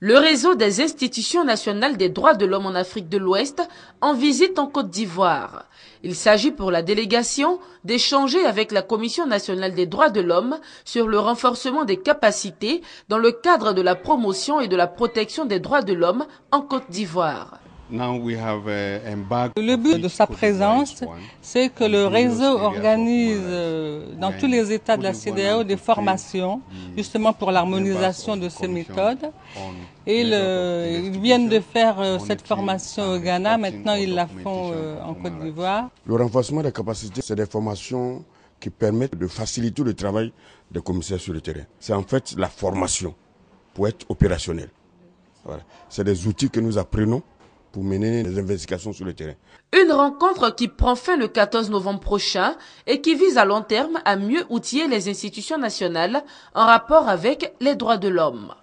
Le réseau des institutions nationales des droits de l'homme en Afrique de l'Ouest en visite en Côte d'Ivoire. Il s'agit pour la délégation d'échanger avec la Commission nationale des droits de l'homme sur le renforcement des capacités dans le cadre de la promotion et de la protection des droits de l'homme en Côte d'Ivoire. Uh, le but de sa présence, c'est que le réseau organise euh, dans tous les États de la CDAO e, des formations justement pour l'harmonisation de ces méthodes. Et ils viennent de faire euh, cette formation au Ghana, maintenant ils la font euh, en Côte d'Ivoire. Le renforcement des capacités, c'est des formations qui permettent de faciliter le travail des commissaires sur le terrain. C'est en fait la formation pour être opérationnel. C'est des outils que nous apprenons pour mener les investigations sur le terrain. Une rencontre qui prend fin le 14 novembre prochain et qui vise à long terme à mieux outiller les institutions nationales en rapport avec les droits de l'homme.